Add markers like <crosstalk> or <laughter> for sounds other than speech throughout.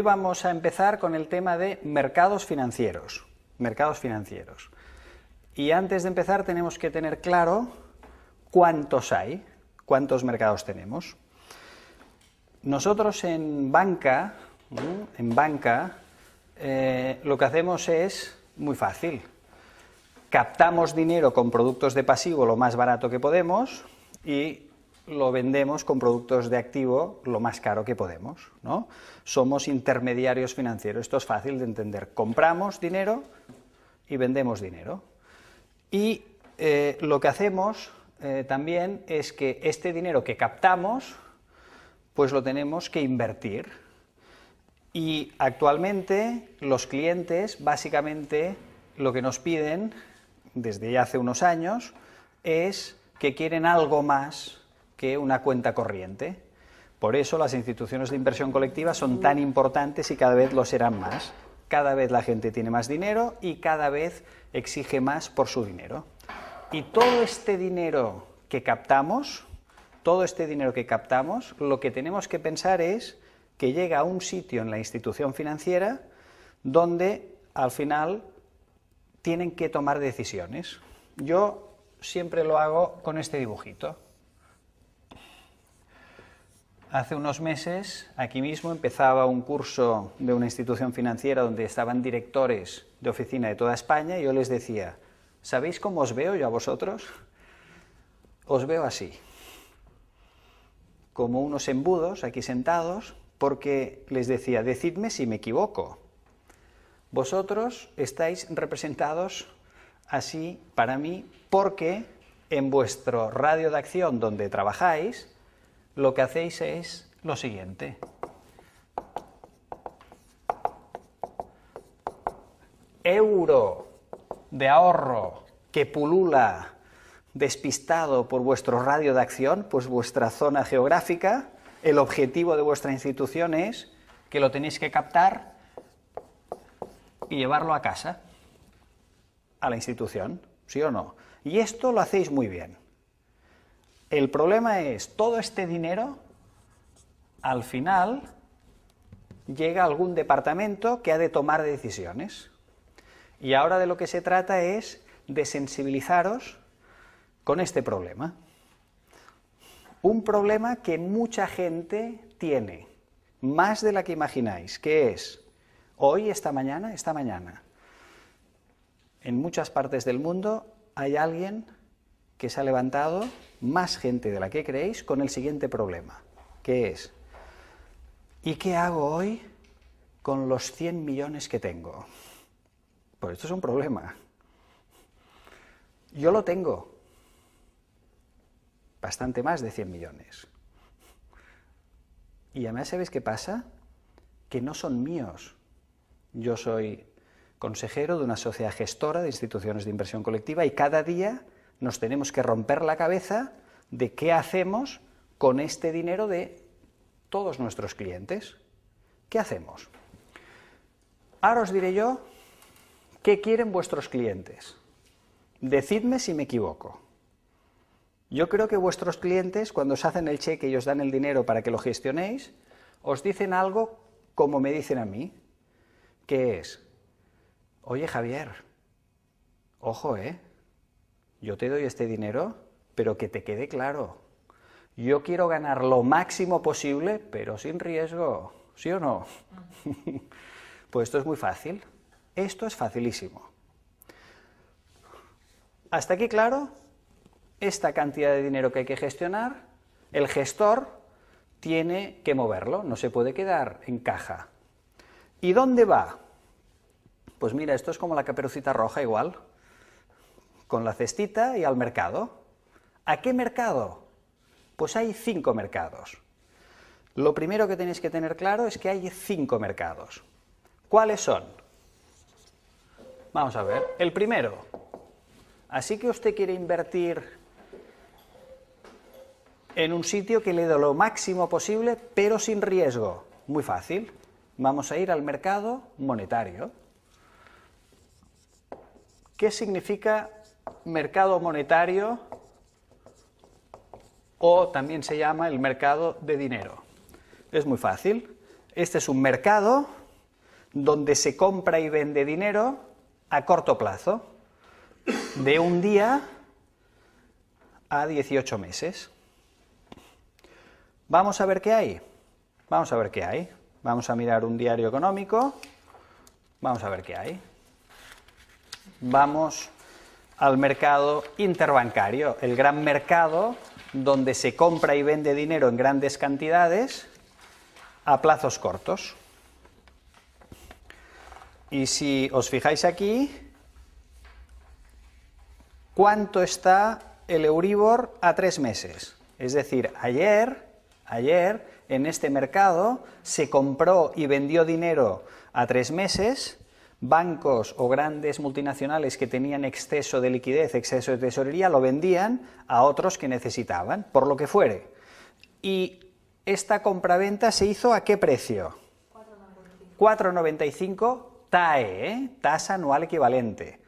Hoy vamos a empezar con el tema de mercados financieros. Mercados financieros. Y antes de empezar tenemos que tener claro cuántos hay, cuántos mercados tenemos. Nosotros en banca, en banca, eh, lo que hacemos es muy fácil. Captamos dinero con productos de pasivo lo más barato que podemos y lo vendemos con productos de activo lo más caro que podemos. ¿no? Somos intermediarios financieros, esto es fácil de entender. Compramos dinero y vendemos dinero. Y eh, lo que hacemos eh, también es que este dinero que captamos, pues lo tenemos que invertir. Y actualmente los clientes básicamente lo que nos piden desde hace unos años es que quieren algo más que una cuenta corriente. Por eso las instituciones de inversión colectiva son tan importantes y cada vez lo serán más. Cada vez la gente tiene más dinero y cada vez exige más por su dinero. Y todo este dinero que captamos, todo este dinero que captamos, lo que tenemos que pensar es que llega a un sitio en la institución financiera donde al final tienen que tomar decisiones. Yo siempre lo hago con este dibujito. Hace unos meses, aquí mismo, empezaba un curso de una institución financiera donde estaban directores de oficina de toda España y yo les decía, ¿sabéis cómo os veo yo a vosotros? Os veo así, como unos embudos aquí sentados, porque les decía, decidme si me equivoco. Vosotros estáis representados así para mí porque en vuestro radio de acción donde trabajáis, lo que hacéis es lo siguiente. Euro de ahorro que pulula despistado por vuestro radio de acción, pues vuestra zona geográfica, el objetivo de vuestra institución es que lo tenéis que captar y llevarlo a casa, a la institución, ¿sí o no? Y esto lo hacéis muy bien. El problema es, todo este dinero al final llega a algún departamento que ha de tomar decisiones. Y ahora de lo que se trata es de sensibilizaros con este problema. Un problema que mucha gente tiene, más de la que imagináis, que es hoy, esta mañana, esta mañana. En muchas partes del mundo hay alguien que se ha levantado más gente de la que creéis con el siguiente problema, que es, ¿y qué hago hoy con los 100 millones que tengo? Pues esto es un problema. Yo lo tengo. Bastante más de 100 millones. Y además, ¿sabes qué pasa? Que no son míos. Yo soy consejero de una sociedad gestora de instituciones de inversión colectiva y cada día nos tenemos que romper la cabeza de qué hacemos con este dinero de todos nuestros clientes. ¿Qué hacemos? Ahora os diré yo qué quieren vuestros clientes. Decidme si me equivoco. Yo creo que vuestros clientes, cuando os hacen el cheque y os dan el dinero para que lo gestionéis, os dicen algo como me dicen a mí, que es, oye Javier, ojo, ¿eh? yo te doy este dinero, pero que te quede claro, yo quiero ganar lo máximo posible, pero sin riesgo, ¿sí o no? <laughs> pues esto es muy fácil, esto es facilísimo. Hasta aquí claro, esta cantidad de dinero que hay que gestionar, el gestor tiene que moverlo, no se puede quedar en caja. ¿Y dónde va? Pues mira, esto es como la caperucita roja igual con la cestita y al mercado. ¿A qué mercado? Pues hay cinco mercados. Lo primero que tenéis que tener claro es que hay cinco mercados. ¿Cuáles son? Vamos a ver. El primero. Así que usted quiere invertir en un sitio que le dé lo máximo posible, pero sin riesgo. Muy fácil. Vamos a ir al mercado monetario. ¿Qué significa mercado monetario o también se llama el mercado de dinero. Es muy fácil. Este es un mercado donde se compra y vende dinero a corto plazo, de un día a 18 meses. Vamos a ver qué hay. Vamos a ver qué hay. Vamos a mirar un diario económico. Vamos a ver qué hay. Vamos al mercado interbancario, el gran mercado donde se compra y vende dinero en grandes cantidades a plazos cortos. Y si os fijáis aquí, ¿cuánto está el Euribor a tres meses? Es decir, ayer, ayer en este mercado se compró y vendió dinero a tres meses bancos o grandes multinacionales que tenían exceso de liquidez, exceso de tesorería, lo vendían a otros que necesitaban, por lo que fuere. Y esta compraventa se hizo a qué precio? 4,95 TAE, ¿eh? tasa anual equivalente.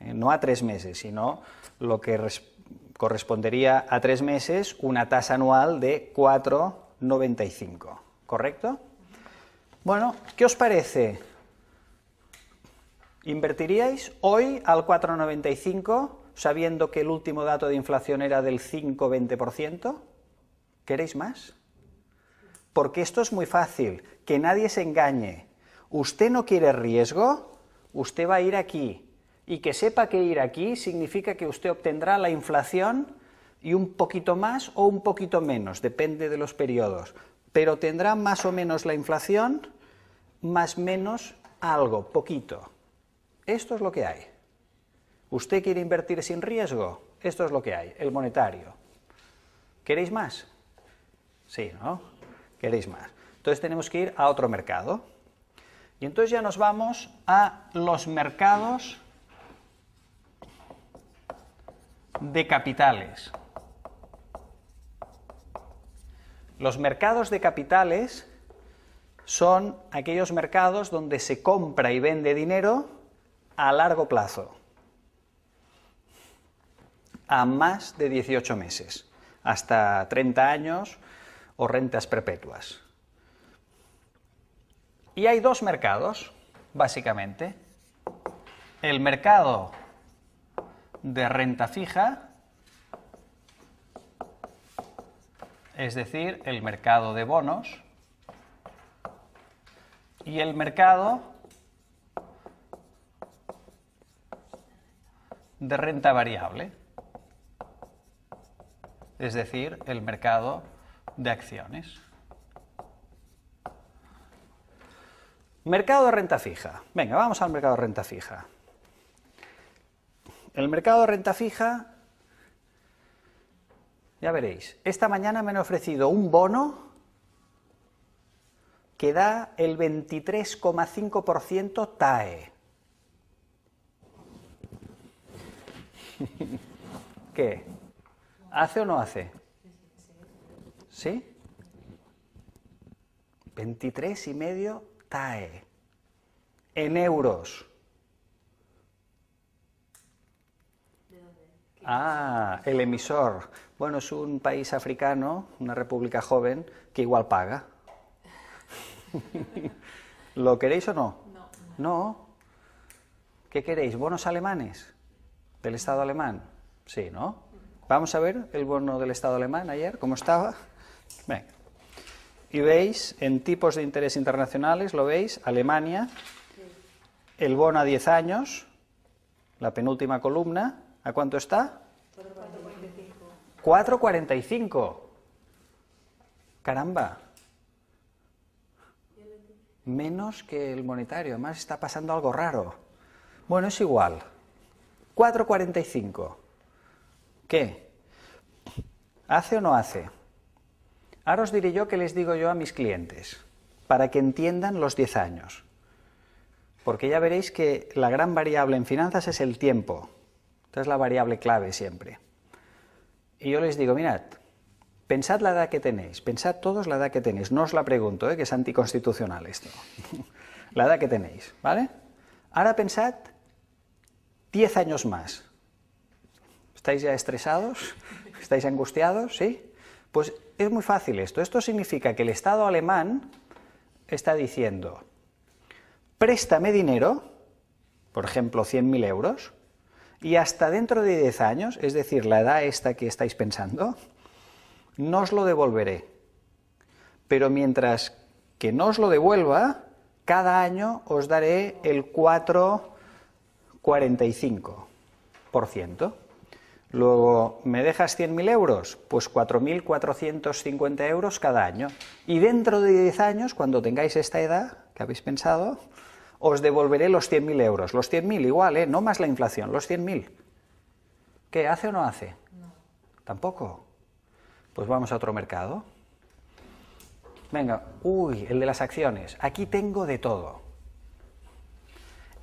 Eh, no a tres meses, sino lo que correspondería a tres meses, una tasa anual de 4,95. ¿Correcto? Bueno, ¿qué os parece? ¿Invertiríais hoy al 4,95 sabiendo que el último dato de inflación era del 5,20%? ¿Queréis más? Porque esto es muy fácil, que nadie se engañe. Usted no quiere riesgo, usted va a ir aquí. Y que sepa que ir aquí significa que usted obtendrá la inflación y un poquito más o un poquito menos, depende de los periodos. Pero tendrá más o menos la inflación, más menos algo, poquito. Esto es lo que hay. ¿Usted quiere invertir sin riesgo? Esto es lo que hay, el monetario. ¿Queréis más? Sí, ¿no? ¿Queréis más? Entonces tenemos que ir a otro mercado. Y entonces ya nos vamos a los mercados de capitales. Los mercados de capitales son aquellos mercados donde se compra y vende dinero a largo plazo a más de 18 meses, hasta 30 años o rentas perpetuas. Y hay dos mercados, básicamente. El mercado de renta fija, es decir, el mercado de bonos, y el mercado de renta variable, es decir, el mercado de acciones. Mercado de renta fija. Venga, vamos al mercado de renta fija. El mercado de renta fija, ya veréis, esta mañana me han ofrecido un bono que da el 23,5% TAE. <laughs> ¿Qué? ¿Hace o no hace? ¿Sí? 23 y medio TAE en euros. Ah, el emisor. Bueno, es un país africano, una república joven, que igual paga. <laughs> ¿Lo queréis o no? No. ¿No? ¿Qué queréis? ¿Bonos alemanes? ¿Del Estado alemán? Sí, ¿no? Vamos a ver el bono del Estado alemán ayer, cómo estaba. Y veis, en tipos de interés internacionales, lo veis, Alemania, el bono a 10 años, la penúltima columna, ¿a cuánto está? 4,45. Caramba. Menos que el monetario, además está pasando algo raro. Bueno, es igual. 4.45. ¿Qué? ¿Hace o no hace? Ahora os diré yo qué les digo yo a mis clientes, para que entiendan los 10 años. Porque ya veréis que la gran variable en finanzas es el tiempo. Esta es la variable clave siempre. Y yo les digo, mirad, pensad la edad que tenéis, pensad todos la edad que tenéis. No os la pregunto, ¿eh? que es anticonstitucional esto. <laughs> la edad que tenéis, ¿vale? Ahora pensad 10 años más. ¿Estáis ya estresados? ¿Estáis angustiados? ¿Sí? Pues es muy fácil esto. Esto significa que el Estado alemán está diciendo, préstame dinero, por ejemplo, 100.000 euros, y hasta dentro de 10 años, es decir, la edad esta que estáis pensando, no os lo devolveré. Pero mientras que no os lo devuelva, cada año os daré el 4 45%. Luego, ¿me dejas 100.000 euros? Pues 4.450 euros cada año. Y dentro de 10 años, cuando tengáis esta edad que habéis pensado, os devolveré los 100.000 euros. Los 100.000 igual, ¿eh? no más la inflación, los 100.000. ¿Qué hace o no hace? No. Tampoco. Pues vamos a otro mercado. Venga, uy, el de las acciones. Aquí tengo de todo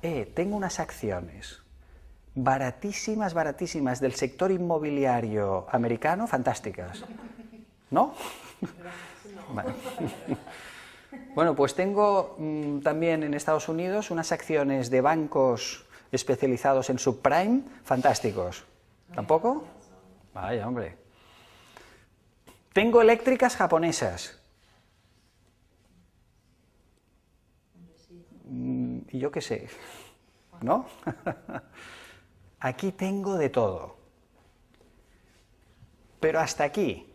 eh, tengo unas acciones baratísimas, baratísimas del sector inmobiliario americano, fantásticas. ¿No? <laughs> <laughs> Bueno, pues tengo mm, también en Estados Unidos unas acciones de bancos especializados en subprime, fantásticos. ¿Tampoco? Vaya, hombre. Tengo eléctricas japonesas. Mm, y yo qué sé. ¿no? <laughs> aquí tengo de todo. Pero hasta aquí,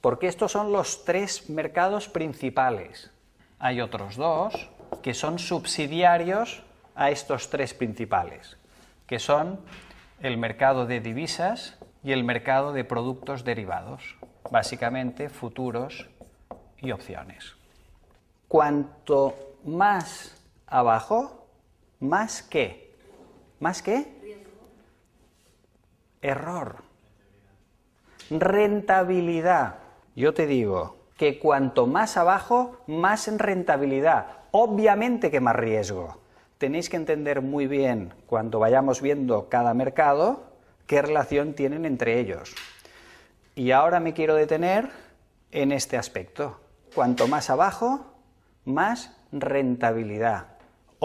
porque estos son los tres mercados principales. Hay otros dos que son subsidiarios a estos tres principales, que son el mercado de divisas y el mercado de productos derivados, básicamente futuros y opciones. Cuanto más abajo, más que, más qué? error, rentabilidad. Yo te digo que cuanto más abajo, más rentabilidad. Obviamente que más riesgo. Tenéis que entender muy bien cuando vayamos viendo cada mercado qué relación tienen entre ellos. Y ahora me quiero detener en este aspecto. Cuanto más abajo, más rentabilidad.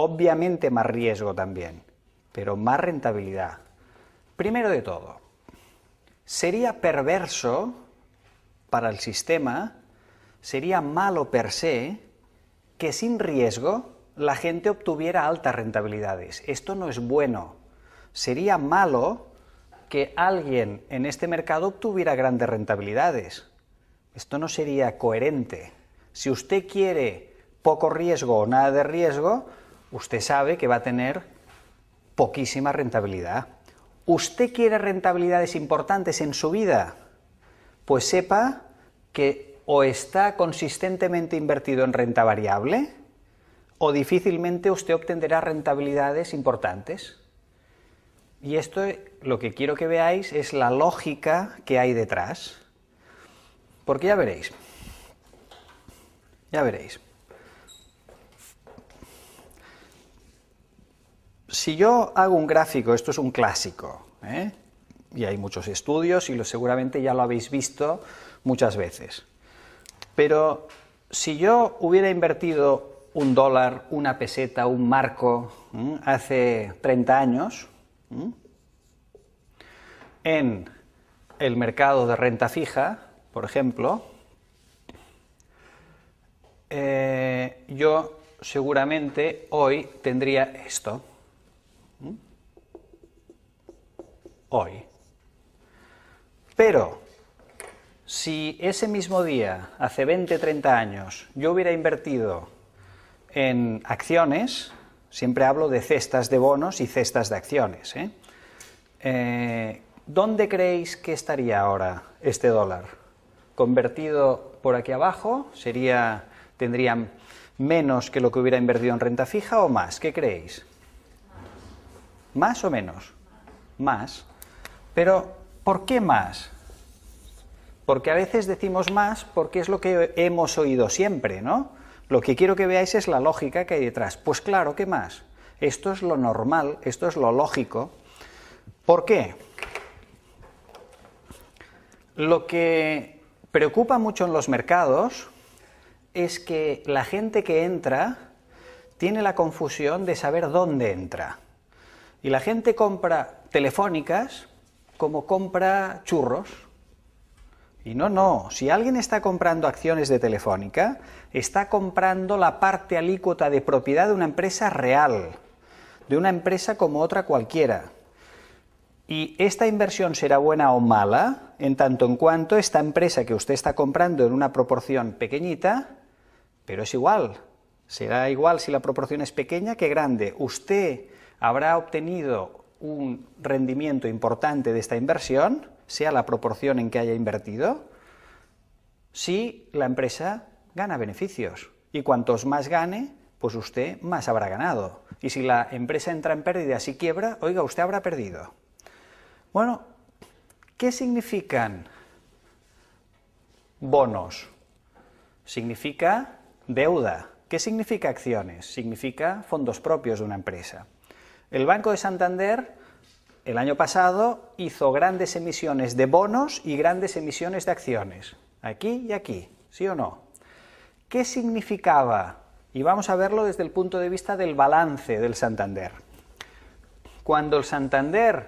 Obviamente más riesgo también, pero más rentabilidad. Primero de todo, sería perverso para el sistema, sería malo per se, que sin riesgo la gente obtuviera altas rentabilidades. Esto no es bueno. Sería malo que alguien en este mercado obtuviera grandes rentabilidades. Esto no sería coherente. Si usted quiere poco riesgo o nada de riesgo, usted sabe que va a tener poquísima rentabilidad. ¿Usted quiere rentabilidades importantes en su vida? Pues sepa que o está consistentemente invertido en renta variable o difícilmente usted obtendrá rentabilidades importantes. Y esto lo que quiero que veáis es la lógica que hay detrás. Porque ya veréis. Ya veréis. si yo hago un gráfico, esto es un clásico, ¿eh? y hay muchos estudios y lo, seguramente ya lo habéis visto muchas veces, pero si yo hubiera invertido un dólar, una peseta, un marco hace 30 años en el mercado de renta fija, por ejemplo, eh, yo seguramente hoy tendría esto. hoy. Pero si ese mismo día, hace 20, 30 años, yo hubiera invertido en acciones, siempre hablo de cestas de bonos y cestas de acciones, ¿eh? Eh, dónde creéis que estaría ahora este dólar? Convertido por aquí abajo, sería, tendría menos que lo que hubiera invertido en renta fija o más, ¿qué creéis? ¿Más o menos? Más. Pero, ¿por qué más? Porque a veces decimos más porque es lo que hemos oído siempre, ¿no? Lo que quiero que veáis es la lógica que hay detrás. Pues claro, ¿qué más? Esto es lo normal, esto es lo lógico. ¿Por qué? Lo que preocupa mucho en los mercados es que la gente que entra tiene la confusión de saber dónde entra. Y la gente compra telefónicas como compra churros. Y no, no, si alguien está comprando acciones de Telefónica, está comprando la parte alícuota de propiedad de una empresa real, de una empresa como otra cualquiera. Y esta inversión será buena o mala en tanto en cuanto esta empresa que usted está comprando en una proporción pequeñita, pero es igual. Será igual si la proporción es pequeña que grande. Usted habrá obtenido un rendimiento importante de esta inversión, sea la proporción en que haya invertido, si la empresa gana beneficios. Y cuantos más gane, pues usted más habrá ganado. Y si la empresa entra en pérdidas y quiebra, oiga, usted habrá perdido. Bueno, ¿qué significan bonos? Significa deuda. ¿Qué significa acciones? Significa fondos propios de una empresa. El Banco de Santander el año pasado hizo grandes emisiones de bonos y grandes emisiones de acciones, aquí y aquí, ¿sí o no? ¿Qué significaba? Y vamos a verlo desde el punto de vista del balance del Santander. Cuando el Santander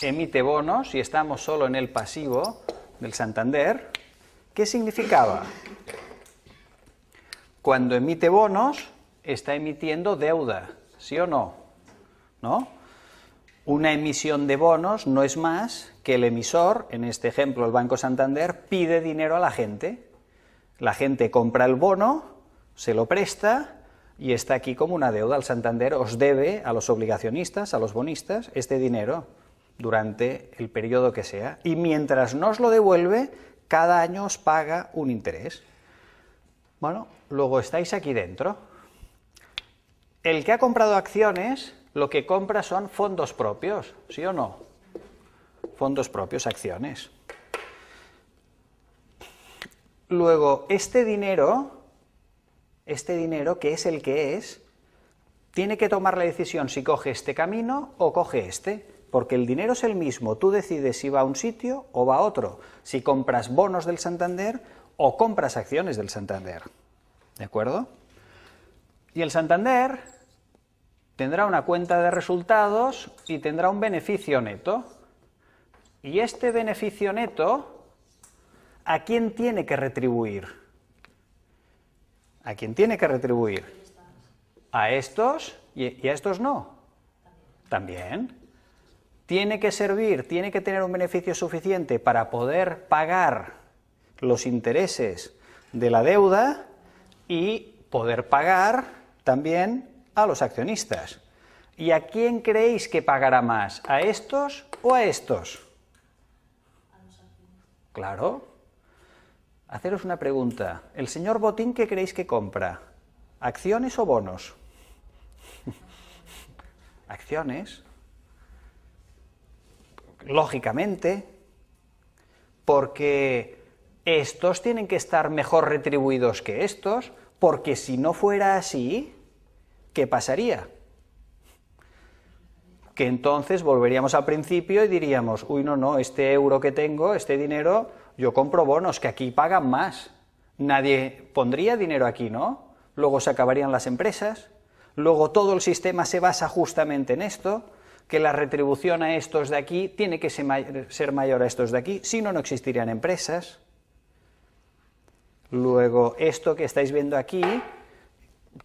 emite bonos y estamos solo en el pasivo del Santander, ¿qué significaba? Cuando emite bonos, está emitiendo deuda ¿sí o no? ¿No? Una emisión de bonos no es más que el emisor, en este ejemplo el Banco Santander, pide dinero a la gente. La gente compra el bono, se lo presta y está aquí como una deuda. El Santander os debe a los obligacionistas, a los bonistas, este dinero durante el periodo que sea. Y mientras no os lo devuelve, cada año os paga un interés. Bueno, luego estáis aquí dentro. El que ha comprado acciones, lo que compra son fondos propios, ¿sí o no? Fondos propios, acciones. Luego, este dinero, este dinero que es el que es, tiene que tomar la decisión si coge este camino o coge este, porque el dinero es el mismo, tú decides si va a un sitio o va a otro, si compras bonos del Santander o compras acciones del Santander. ¿De acuerdo? Y el Santander tendrá una cuenta de resultados y tendrá un beneficio neto. Y este beneficio neto, ¿a quién tiene que retribuir? ¿A quién tiene que retribuir? ¿A estos y a estos no? También. Tiene que servir, tiene que tener un beneficio suficiente para poder pagar los intereses de la deuda y poder pagar también a los accionistas. ¿Y a quién creéis que pagará más? ¿A estos o a estos? A los claro. Haceros una pregunta. ¿El señor Botín qué creéis que compra? ¿Acciones o bonos? <laughs> Acciones. Lógicamente. Porque estos tienen que estar mejor retribuidos que estos. Porque si no fuera así, ¿qué pasaría? Que entonces volveríamos al principio y diríamos, uy, no, no, este euro que tengo, este dinero, yo compro bonos, que aquí pagan más. Nadie pondría dinero aquí, ¿no? Luego se acabarían las empresas, luego todo el sistema se basa justamente en esto, que la retribución a estos de aquí tiene que ser mayor a estos de aquí, si no, no existirían empresas. Luego, esto que estáis viendo aquí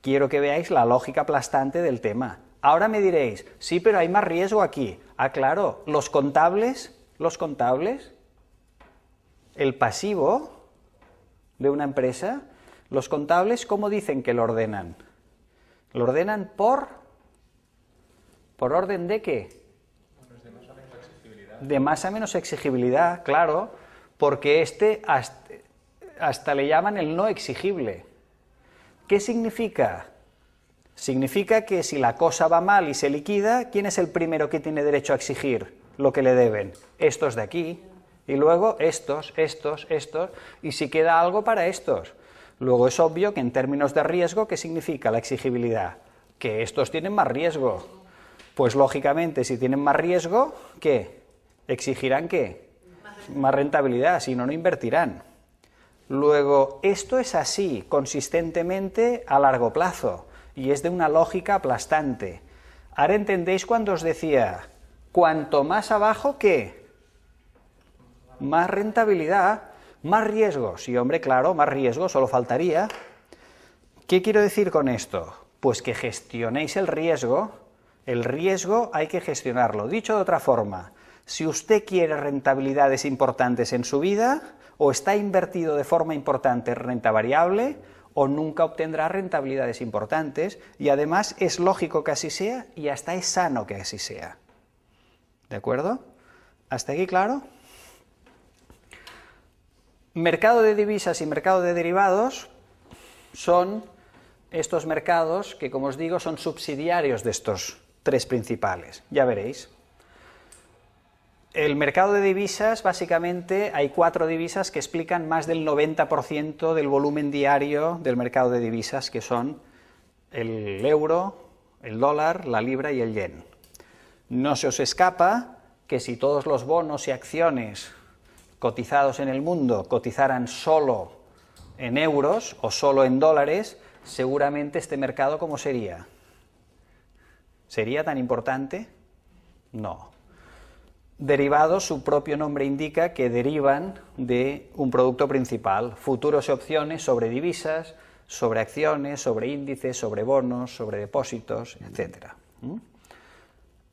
quiero que veáis la lógica aplastante del tema. Ahora me diréis, sí, pero hay más riesgo aquí. Ah, claro, los contables, los contables, el pasivo de una empresa, los contables, ¿cómo dicen que lo ordenan? Lo ordenan por, por orden de qué? De más a menos exigibilidad. De más menos exigibilidad, claro, porque este hasta le llaman el no exigible. ¿Qué significa? Significa que si la cosa va mal y se liquida, ¿quién es el primero que tiene derecho a exigir lo que le deben? Estos de aquí, y luego estos, estos, estos, y si queda algo para estos. Luego es obvio que en términos de riesgo, ¿qué significa la exigibilidad? Que estos tienen más riesgo. Pues lógicamente, si tienen más riesgo, ¿qué? ¿Exigirán qué? Más rentabilidad, si no, no invertirán. Luego, esto es así consistentemente a largo plazo y es de una lógica aplastante. Ahora entendéis cuando os decía, cuanto más abajo, ¿qué? Más rentabilidad, más riesgo. Sí, hombre, claro, más riesgo, solo faltaría. ¿Qué quiero decir con esto? Pues que gestionéis el riesgo. El riesgo hay que gestionarlo. Dicho de otra forma, si usted quiere rentabilidades importantes en su vida, o está invertido de forma importante en renta variable o nunca obtendrá rentabilidades importantes y además es lógico que así sea y hasta es sano que así sea. ¿De acuerdo? ¿Hasta aquí claro? Mercado de divisas y mercado de derivados son estos mercados que, como os digo, son subsidiarios de estos tres principales. Ya veréis. El mercado de divisas, básicamente, hay cuatro divisas que explican más del 90% del volumen diario del mercado de divisas, que son el euro, el dólar, la libra y el yen. No se os escapa que si todos los bonos y acciones cotizados en el mundo cotizaran solo en euros o solo en dólares, seguramente este mercado, ¿cómo sería? ¿Sería tan importante? No. Derivados, su propio nombre indica que derivan de un producto principal, futuros y opciones sobre divisas, sobre acciones, sobre índices, sobre bonos, sobre depósitos, etc.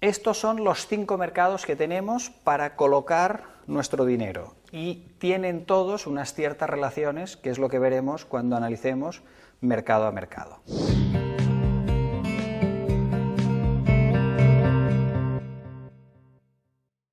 Estos son los cinco mercados que tenemos para colocar nuestro dinero y tienen todos unas ciertas relaciones, que es lo que veremos cuando analicemos mercado a mercado.